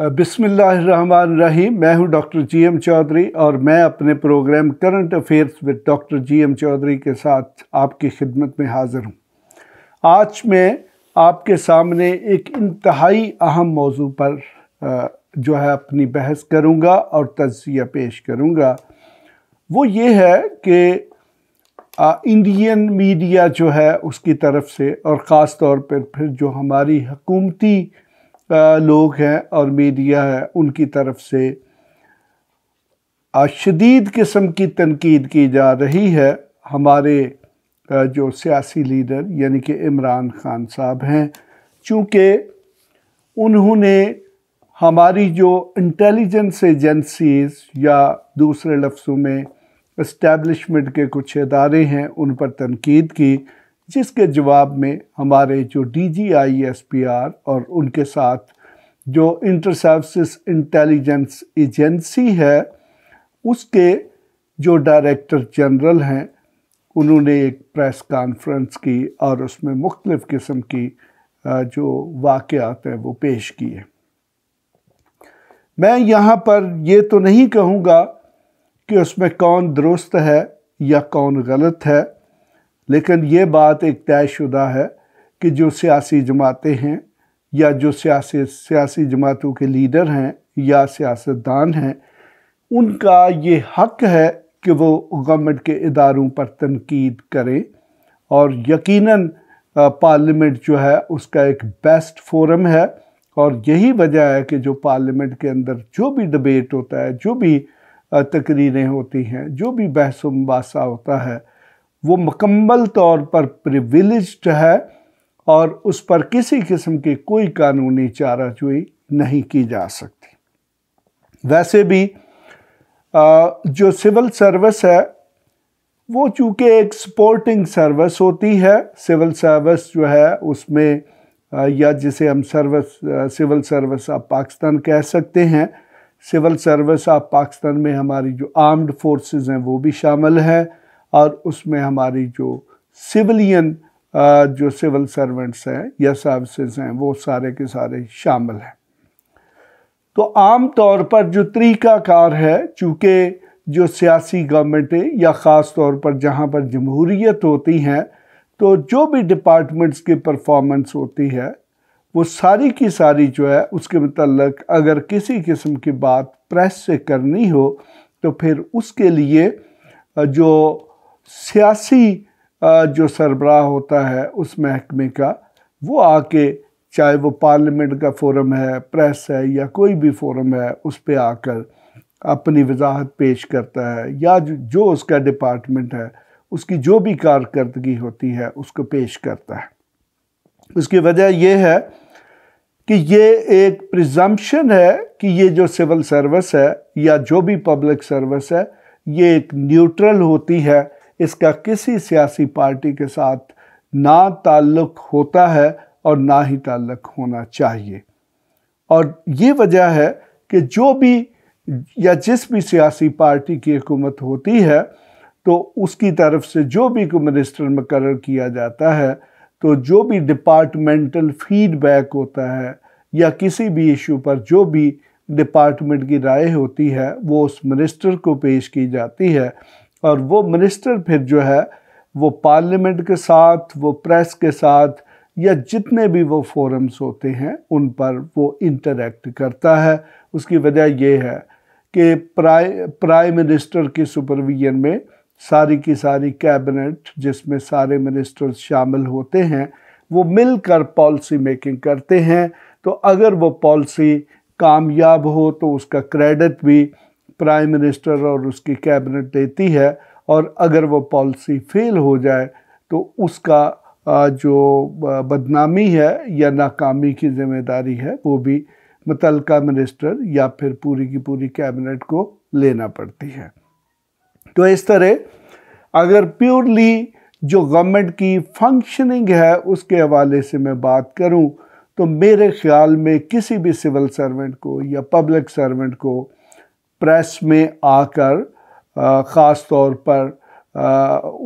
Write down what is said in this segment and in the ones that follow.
बिसमिल्ल रहीम मैं हूं doctor G M Chaudhary और मैं अपने program current affairs with doctor G M Chaudhary के साथ आपकी खिदमत में हाज़िर हूं आज मैं आपके सामने एक इंतहाई अहम मौजू पर जो है अपनी बहस करूंगा और तजिया पेश करूंगा वो ये है कि इंडियन मीडिया जो है उसकी तरफ से और ख़ास तौर पर फिर जो हमारी हकूमती लोग हैं और मीडिया है उनकी तरफ से शदीद किस्म की तनकीद की जा रही है हमारे जो सियासी लीडर यानी कि इमरान खान साहब हैं चूँकि उन्होंने हमारी जो इंटेलिजेंस एजेंसीज या दूसरे लफ्ज़ों में इस्टेबलिशमेंट के कुछ इदारे हैं उन पर तनकीद की जिसके जवाब में हमारे जो D G I S P R और उनके साथ जो इंटर सर्विस इंटेलिजेंस एजेंसी है उसके जो डायरेक्टर जनरल हैं उन्होंने एक प्रेस कॉन्फ्रेंस की और उसमें मुख्तलिफ़ किस्म की जो वाक़ात हैं वो पेश किए मैं यहाँ पर ये तो नहीं कहूँगा कि उसमें कौन दुरुस्त है या कौन गलत है लेकिन ये बात एक तयशुदा है कि जो सियासी जमातें हैं या जो सियासी सियासी जमातों के लीडर हैं या सियासतदान हैं उनका ये हक है कि वो गवर्नमेंट के इदारों पर तनकीद करें और यकीनन पार्लियामेंट जो है उसका एक बेस्ट फोरम है और यही वजह है कि जो पार्लियामेंट के अंदर जो भी डिबेट होता है जो भी तकरीरें होती हैं जो भी बहस मुबासा होता है वो मकम्मल तौर पर प्रिविलेज है और उस पर किसी किस्म की कोई कानूनी चाराजोई नहीं की जा सकती वैसे भी जो सिविल सर्विस है वो चूँकि एक सपोर्टिंग सर्विस होती है सिविल सर्विस जो है उसमें या जिसे हम सर्विस सिविल सर्विस आप पाकिस्तान कह सकते हैं सिविल सर्विस आप पाकिस्तान में हमारी जो आर्म्ड फोर्सेस हैं वो भी शामिल हैं और उसमें हमारी जो सिविलियन जो सिविल सर्वेंट्स हैं या सर्विसेज हैं वो सारे के सारे शामिल हैं तो आम तौर पर जो तरीकाकार है चूँकि जो सियासी गवर्नमेंटें या ख़ास तौर पर जहाँ पर जमहूरीत होती हैं तो जो भी डिपार्टमेंट्स की परफॉर्मेंस होती है वो सारी की सारी जो है उसके मतलब अगर किसी किस्म की बात प्रेस से करनी हो तो फिर उसके लिए जो सियासी जो सरबराह होता है उस महकमे का वो आके चाहे वो पार्लियामेंट का फोरम है प्रेस है या कोई भी फोरम है उस पर आकर अपनी वजाहत पेश करता है या जो उसका डिपार्टमेंट है उसकी जो भी कारकर्दगी होती है उसको पेश करता है उसकी वजह यह है कि ये एक प्रिजम्पशन है कि ये जो सिविल सर्विस है या जो भी पब्लिक सर्विस है ये एक न्यूट्रल होती है इसका किसी सियासी पार्टी के साथ ना ताल्लुक होता है और ना ही ताल्लुक होना चाहिए और ये वजह है कि जो भी या जिस भी सियासी पार्टी की हुकूमत होती है तो उसकी तरफ से जो भी को मिनिस्टर मुकर किया जाता है तो जो भी डिपार्टमेंटल फीडबैक होता है या किसी भी इशू पर जो भी डिपार्टमेंट की राय होती है वो उस मिनिस्टर को पेश की जाती है और वो मिनिस्टर फिर जो है वो पार्लियामेंट के साथ वो प्रेस के साथ या जितने भी वो फोरम्स होते हैं उन पर वो इंटरेक्ट करता है उसकी वजह ये है कि प्राइम मिनिस्टर की सुपरविजन में सारी की सारी कैबिनेट जिसमें सारे मिनिस्टर्स शामिल होते हैं वो मिलकर पॉलिसी मेकिंग करते हैं तो अगर वो पॉलिसी कामयाब हो तो उसका क्रेडिट भी प्राइम मिनिस्टर और उसकी कैबिनेट देती है और अगर वो पॉलिसी फेल हो जाए तो उसका जो बदनामी है या नाकामी की जिम्मेदारी है वो भी मुतलका मिनिस्टर या फिर पूरी की पूरी कैबिनेट को लेना पड़ती है तो इस तरह अगर प्योरली जो गवर्नमेंट की फंक्शनिंग है उसके हवाले से मैं बात करूं तो मेरे ख्याल में किसी भी सिविल सर्वेंट को या पब्लिक सर्वेंट को प्रेस में आकर ख़ास तौर पर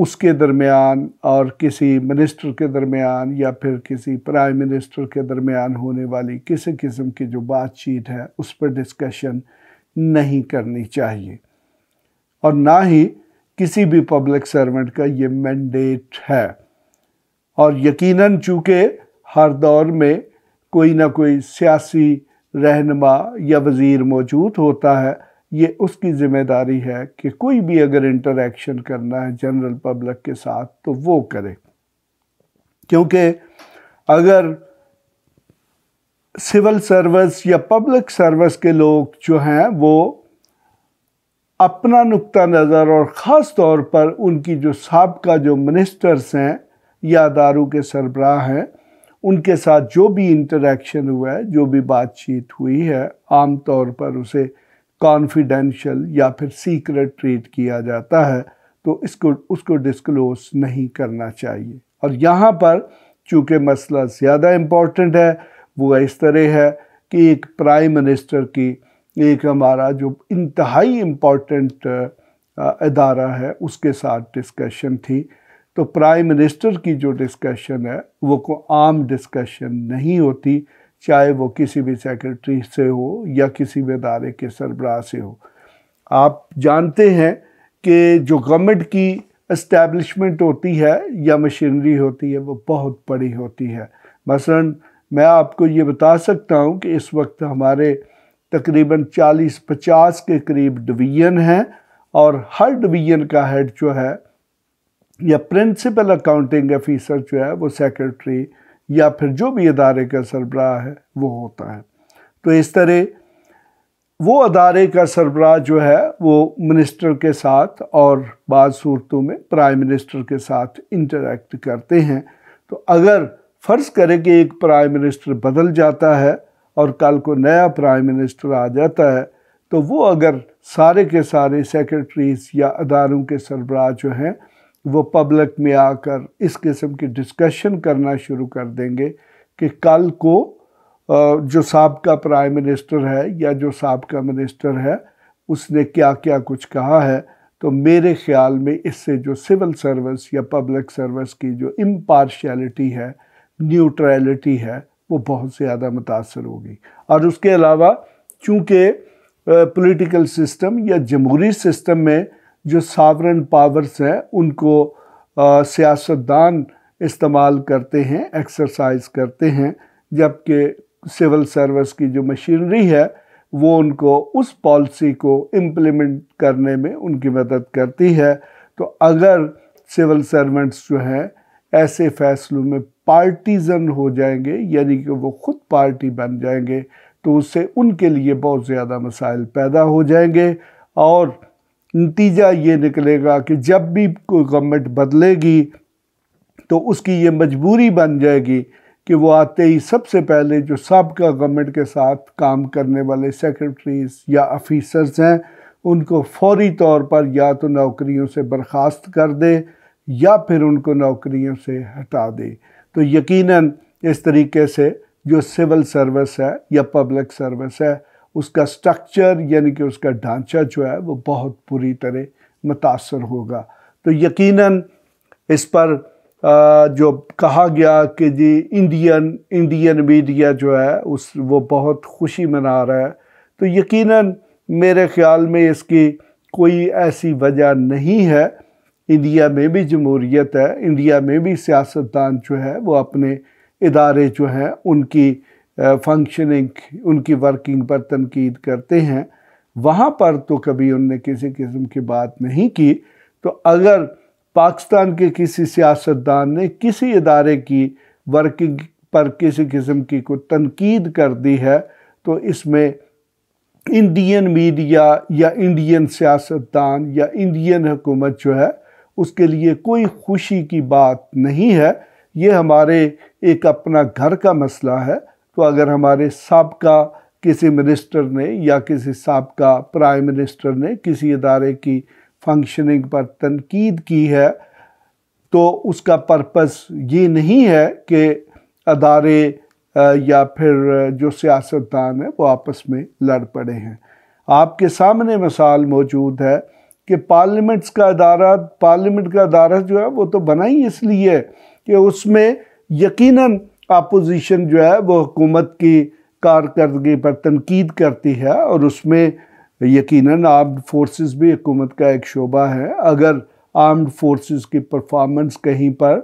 उसके दरमियान और किसी मिनिस्टर के दरमियान या फिर किसी प्राइम मिनिस्टर के दरमियान होने वाली किसी किस्म की जो बातचीत है उस पर डिस्कशन नहीं करनी चाहिए और ना ही किसी भी पब्लिक सर्वेंट का ये मैंडेट है और यकीनन चूँकि हर दौर में कोई ना कोई सियासी रहनमा या वज़ीर मौजूद होता है ये उसकी ज़िम्मेदारी है कि कोई भी अगर इंटरेक्शन करना है जनरल पब्लिक के साथ तो वो करे क्योंकि अगर सिविल सर्विस या पब्लिक सर्विस के लोग जो हैं वो अपना नुक्ता नज़र और ख़ास तौर पर उनकी जो सबका जो मिनिस्टर्स हैं या दारू के सरबराह हैं उनके साथ जो भी इंटरेक्शन हुआ है जो भी बातचीत हुई है आम तौर पर उसे कॉन्फिडेंशियल या फिर सीक्रेट ट्रीट किया जाता है तो इसको उसको डिस्क्लोज नहीं करना चाहिए और यहाँ पर चूँकि मसला ज़्यादा इम्पॉर्टेंट है वो इस तरह है कि एक प्राइम मिनिस्टर की एक हमारा जो इंतहाई इम्पॉर्टेंट अदारा है उसके साथ डिस्कशन थी तो प्राइम मिनिस्टर की जो डिस्कशन है वो को आम डिस्कशन नहीं होती चाहे वो किसी भी सेक्रेटरी से हो या किसी भी अदारे के सरबराह से हो आप जानते हैं कि जो गवर्नमेंट की इस्टेबलिशमेंट होती है या मशीनरी होती है वो बहुत बड़ी होती है मसलन मैं आपको ये बता सकता हूँ कि इस वक्त हमारे तकरीबन 40-50 के करीब डिवीज़न हैं और हर डिवीज़न का हेड जो है या प्रिंसिपल अकाउंटिंग ऑफिसर जो है वो सेक्रेटरी या फिर जो भी अदारे का सरबराह है वो होता है तो इस तरह वो अदारे का सरबराह जो है वो मिनिस्टर के साथ और बाद सूरतों में प्राइम मिनिस्टर के साथ इंटरेक्ट करते हैं तो अगर फ़र्ज़ करें कि एक प्राइम मिनिस्टर बदल जाता है और कल को नया प्राइम मिनिस्टर आ जाता है तो वो अगर सारे के सारे सेक्रेटरीज या अदारों के सरबराह जो हैं वो पब्लिक में आकर इस किस्म की डिस्कशन करना शुरू कर देंगे कि कल को जो सबका प्राइम मिनिस्टर है या जो सबका मिनिस्टर है उसने क्या क्या कुछ कहा है तो मेरे ख्याल में इससे जो सिविल सर्विस या पब्लिक सर्विस की जो इम्पार्शलिटी है न्यूट्रलिटी है वो बहुत ज़्यादा मुतासर होगी और उसके अलावा चूँकि पॉलिटिकल सिस्टम या जमहूरी सिस्टम में जो सावरन पावर्स हैं उनको सियासतदान इस्तेमाल करते हैं एक्सरसाइज करते हैं जबकि सिविल सर्विस की जो मशीनरी है वो उनको उस पॉलिसी को इम्प्लीमेंट करने में उनकी मदद करती है तो अगर सिविल सर्वेंट्स जो हैं ऐसे फैसलों में पार्टीज़न हो जाएंगे यानी कि वो खुद पार्टी बन जाएंगे तो उससे उनके लिए बहुत ज़्यादा मसाइल पैदा हो जाएंगे और नतीजा ये निकलेगा कि जब भी कोई गवर्नमेंट बदलेगी तो उसकी ये मजबूरी बन जाएगी कि वो आते ही सबसे पहले जो सबका गवर्नमेंट के साथ काम करने वाले सेक्रेटरीज या अफिसर्स हैं उनको फौरी तौर पर या तो नौकरियों से बर्खास्त कर दे या फिर उनको नौकरियों से हटा दे तो यकीनन इस तरीके से जो सिविल सर्विस है या पब्लिक सर्विस है उसका स्ट्रक्चर यानी कि उसका ढांचा जो है वो बहुत बुरी तरह मुतासर होगा तो यकीनन इस पर जो कहा गया कि जी इंडियन इंडियन मीडिया जो है उस वो बहुत खुशी मना रहा है तो यकीनन मेरे ख़्याल में इसकी कोई ऐसी वजह नहीं है इंडिया में भी जमहूरीत है इंडिया में भी सियासतदान जो है वो अपने इदारे जो हैं उनकी फंक्शनिंग उनकी वर्किंग पर तनकीद करते हैं वहाँ पर तो कभी उनने किसी किस्म की बात नहीं की तो अगर पाकिस्तान के किसी सियासतदान ने किसी इदारे की वर्किंग पर किसी किस्म की को तनकीद कर दी है तो इसमें इंडियन मीडिया या इंडियन सियासतदान या इंडियन हुकूमत जो है उसके लिए कोई खुशी की बात नहीं है ये हमारे एक अपना घर का मसला है तो अगर हमारे सबका किसी मिनिस्टर ने या किसी सबका प्राइम मिनिस्टर ने किसी इदारे की फंक्शनिंग पर तनकीद की है तो उसका पर्पस ये नहीं है कि अदारे या फिर जो सियासतदान है वो आपस में लड़ पड़े हैं आपके सामने मिसाल मौजूद है कि पार्लियामेंट्स का अदारा पार्लियामेंट का अदारा जो है वो तो बना ही इसलिए कि उसमें यकीनन अपोजिशन जो है वो हुकूमत की कारकर्दगी पर तनकीद करती है और उसमें यकीनन आर्म्ड फोर्सेस भी हुकूमत का एक शोबा है अगर आर्म्ड फोर्सेस की परफॉर्मेंस कहीं पर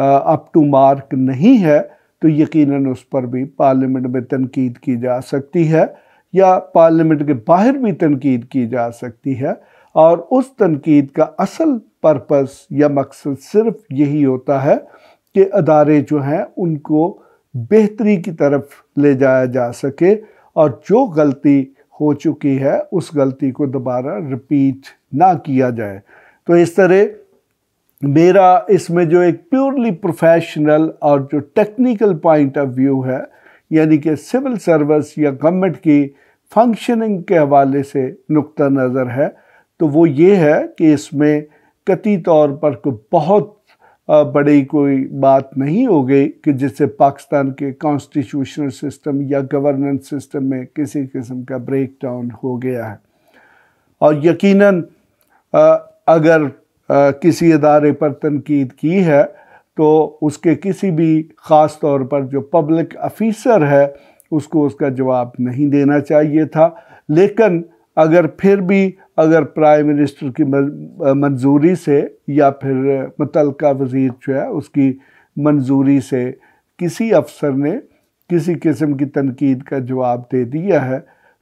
अप टू मार्क नहीं है तो यकीनन उस पर भी पार्लियामेंट में तनकीद की जा सकती है या पार्लियामेंट के बाहर भी तनकीद की जा सकती है और उस तनकीद का असल पर्पस या मकसद सिर्फ यही होता है के अदारे जो हैं उनको बेहतरी की तरफ ले जाया जा सके और जो गलती हो चुकी है उस गलती को दोबारा रिपीट ना किया जाए तो इस तरह मेरा इसमें जो एक प्योरली प्रोफेशनल और जो टेक्निकल पॉइंट ऑफ व्यू है यानी कि सिविल सर्विस या गवर्नमेंट की फंक्शनिंग के हवाले से नुक़ नज़र है तो वो ये है कि इसमें कती तौर पर कोई बहुत बड़ी कोई बात नहीं हो गई कि जिससे पाकिस्तान के कॉन्स्टिट्यूशनल सिस्टम या गवर्नेंस सिस्टम में किसी किस्म का ब्रेक डाउन हो गया है और यकीनन अगर किसी अदारे पर तनकीद की है तो उसके किसी भी ख़ास तौर पर जो पब्लिक अफ़ीसर है उसको उसका जवाब नहीं देना चाहिए था लेकिन अगर फिर भी अगर प्राइम मिनिस्टर की मंजूरी से या फिर मुतलका वजीर जो है उसकी मंजूरी से किसी अफसर ने किसी किस्म की तनकीद का जवाब दे दिया है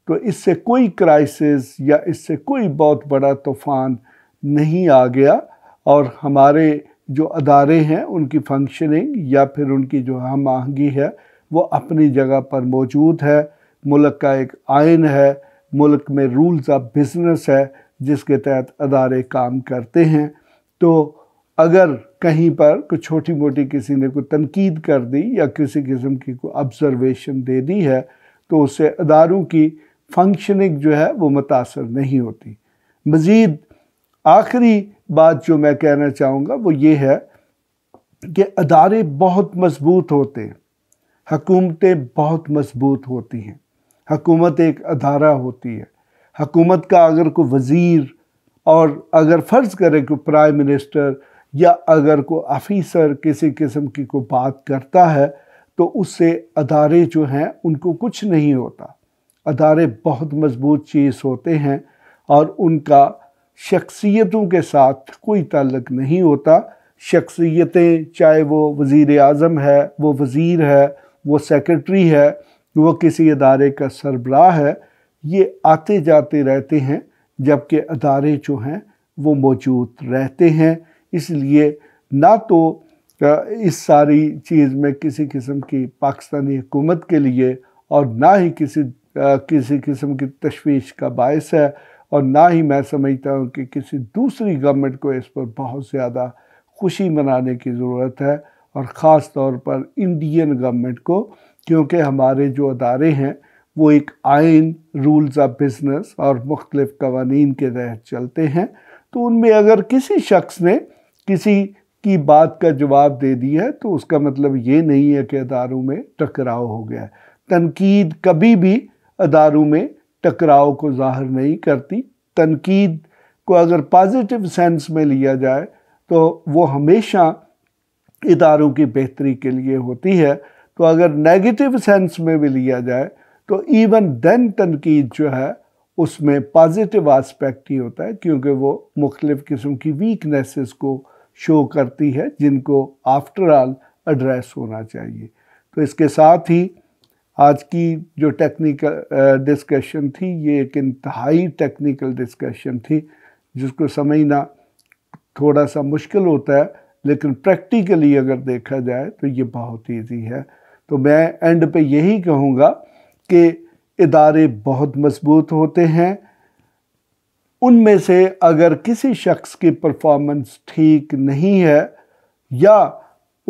तो इससे कोई क्राइसिस या इससे कोई बहुत बड़ा तूफ़ान नहीं आ गया और हमारे जो अदारे हैं उनकी फंक्शनिंग या फिर उनकी जो हम आहंगी है वो अपनी जगह पर मौजूद है मुल्क का एक आयन है मुल्क में रूल्स ऑफ बिज़नेस है जिसके तहत अदारे काम करते हैं तो अगर कहीं पर कोई छोटी मोटी किसी ने कोई तनकीद कर दी या किसी किस्म की कोई ऑब्ज़रवेशन दे दी है तो उससे अदारों की फंक्शनिंग जो है वो मुतासर नहीं होती मज़ीद आखिरी बात जो मैं कहना चाहूँगा वो ये है कि अदारे बहुत मजबूत होते हैं हकूमतें बहुत मजबूत होती हैं हकूमत एक अदारा होती है हकूमत का अगर कोई वज़ीर और अगर फ़र्ज़ करें कि प्राइम मिनिस्टर या अगर कोई आफ़ीसर किसी किस्म की को बात करता है तो उससे अदारे जो हैं उनको कुछ नहीं होता अदारे बहुत मजबूत चीज़ होते हैं और उनका शख्सियतों के साथ कोई ताल्लक नहीं होता शख्सियतें चाहे वो वज़ी अज़म है वो वज़ीर है वो सेक्रेटरी है वो किसी अदारे का सरबराह है ये आते जाते रहते हैं जबकि अदारे जो हैं वो मौजूद रहते हैं इसलिए ना तो इस सारी चीज़ में किसी किस्म की पाकिस्तानी हुकूमत के लिए और ना ही किसी किसी किस्म की तशवीश का बायस है और ना ही मैं समझता हूँ कि किसी दूसरी गवर्नमेंट को इस पर बहुत ज़्यादा खुशी मनाने की ज़रूरत है और ख़ास तौर पर इंडियन गवर्नमेंट को क्योंकि हमारे जो अदारे हैं वो एक आइन रूल्स ऑफ बिज़नेस और मुख्तलिफ़ कवानीन के तहत चलते हैं तो उनमें अगर किसी शख्स ने किसी की बात का जवाब दे दिया है तो उसका मतलब ये नहीं है कि अदारों में टकराव हो गया है तनकीद कभी भी अदारों में टकराव को ज़ाहिर नहीं करती तनकीद को अगर पॉजिटिव सेंस में लिया जाए तो वो हमेशा इदारों की बेहतरी के लिए होती है तो अगर नेगेटिव सेंस में भी लिया जाए तो इवन देन तनकीद जो है उसमें पॉजिटिव आस्पेक्ट ही होता है क्योंकि वो मुख्तलिफ़ किस्म की वीकनेसेस को शो करती है जिनको आफ्टर ऑल एड्रेस होना चाहिए तो इसके साथ ही आज की जो टेक्निकल डिस्कशन थी ये एक इंतहाई टेक्निकल डिस्कशन थी जिसको समझना थोड़ा सा मुश्किल होता है लेकिन प्रैक्टिकली अगर देखा जाए तो ये बहुत ईजी है तो मैं एंड पे यही कहूँगा कि इदारे बहुत मजबूत होते हैं उनमें से अगर किसी शख्स की परफॉर्मेंस ठीक नहीं है या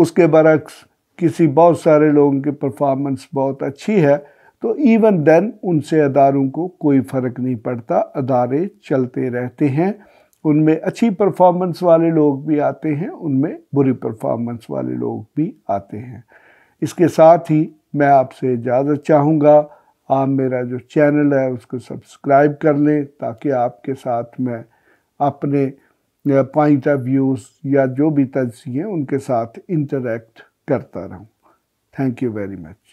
उसके बरक्स किसी बहुत सारे लोगों की परफॉर्मेंस बहुत अच्छी है तो इवन देन उनसे अदारों को कोई फ़र्क नहीं पड़ता अदारे चलते रहते हैं उनमें अच्छी परफॉर्मेंस वाले लोग भी आते हैं उनमें बुरी परफॉर्मेंस वाले लोग भी आते हैं इसके साथ ही मैं आपसे इजाज़त चाहूँगा आप मेरा जो चैनल है उसको सब्सक्राइब कर लें ताकि आपके साथ मैं अपने पॉइंट ऑफ व्यूज़ या जो भी तजिए उनके साथ इंटरेक्ट करता रहूँ थैंक यू वेरी मच